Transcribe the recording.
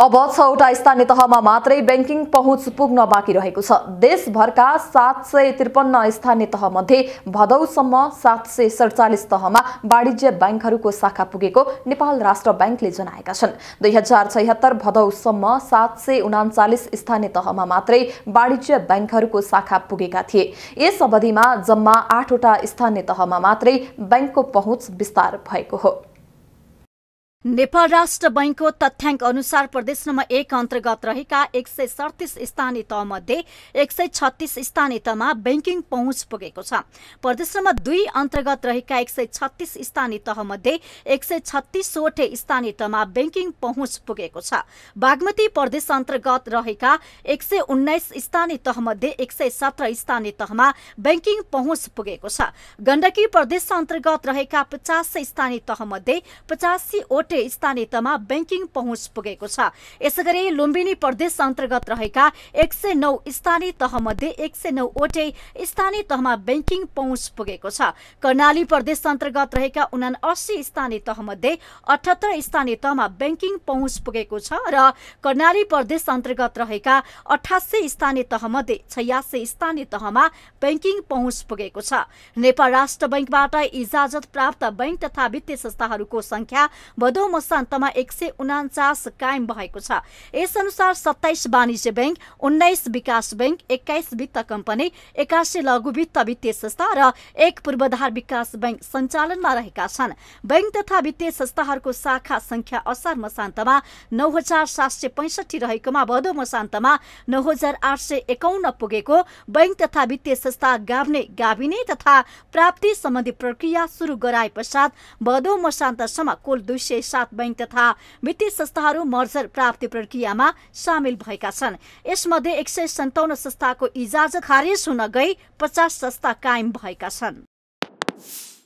अब छवटा स्थानीय तहमा मात्रै ब्याङ्किङ पहुँच पुग्न बाँकी रहेको छ देशभरका सात सय त्रिपन्न स्थानीय तहमध्ये भदौसम्म सात सय सडचालिस तहमा वाणिज्य ब्याङ्कहरूको शाखा पुगेको नेपाल राष्ट्र ब्याङ्कले जनाएका छन् दुई हजार छयत्तर भदौसम्म सात सय उनाचालिस स्थानीय तहमा मात्रै वाणिज्य ब्याङ्कहरूको शाखा पुगेका थिए यस अवधिमा जम्मा आठवटा स्थानीय तहमा मात्रै ब्याङ्कको पहुँच विस्तार भएको हो नेपाल राष्ट्र बैङ्कको तथ्याङ्क अनुसार प्रदेश नम्बर एक अन्तर्गत रहेका एक सय सडतिस स्थानीय तहमध्ये एक सय छत्तिस स्थानीय तहमा ब्याङ्किङ पहुँच पुगेको छ प्रदेश नम्बर दुई अन्तर्गत रहेका एक सय छत्तिस स्थानीय तहमध्ये एक सय छत्तिसवटै स्थानीय तहमा ब्याङ्किङ पहुँच पुगेको छ बागमती प्रदेश अन्तर्गत रहेका एक सय उन्नाइस स्थानीय तहमध्ये एक सय सत्र स्थानीय तहमा ब्याङ्किङ पहुँच पुगेको छ गण्डकी प्रदेश अन्तर्गत रहेका पचास स्थानीय तहमध्ये पचासी स्थानीय तहमा ब्याङ्किङ पहुँच पुगेको छ यसैगरी लुम्बिनी प्रदेश अन्तर्गत रहेका एक सय नौ स्थानीय तहमध्ये एक सय नौवटै स्थानीय तहमा ब्याङ्किङ पहुँच पुगेको छ कर्णाली प्रदेश अन्तर्गत रहेका उना अस्सी स्थानीय मध्ये अठहत्तर स्थानीय तहमा ब्याङ्किङ पहुँच पुगेको छ र कर्णाली प्रदेश अन्तर्गत रहेका अठासी स्थानीय तह मध्ये छयासी स्थानीय तहमा ब्याङ्किङ पहुँच पुगेको छ नेपाल राष्ट्र ब्याङ्कबाट इजाजत प्राप्त बैंक तथा वित्तीय संस्थाहरूको संख्या चौधौँ मसान्तमा एक सय उनास कायम भएको छ यस अनुसार सत्ताइस वाणिज्य ब्याङ्क उन्नाइस विकास ब्याङ्क एक्काइस वित्त कम्पनी एकासी लघु वित्त वित्तीय संस्था र एक पूर्वधार विकास ब्याङ्क सञ्चालनमा रहेका छन् ब्याङ्क तथा वित्तीय संस्थाहरूको शाखा संख्या असार मसान्तमा नौ हजार सात सय पैँसठी रहेकोमा भदौ मसान्तमा नौ हजार आठ सय एकाउन्न पुगेको बैङ्क तथा वित्तीय संस्था गाभ्ने गाभिने तथा प्राप्ति सम्बन्धी प्रक्रिया सुरु गराए पश्चात भदौ मसान्तसम्म कुल दुई सय सात बैंक तथा वित्तीय संस्थाहरू मर्जर प्राप्ति प्रक्रियामा सामेल भएका छन् यसमध्ये एक सय सन्ताउन्न संस्थाको इजाजत खारेज हुन गई पचास संस्था कायम भएका छन्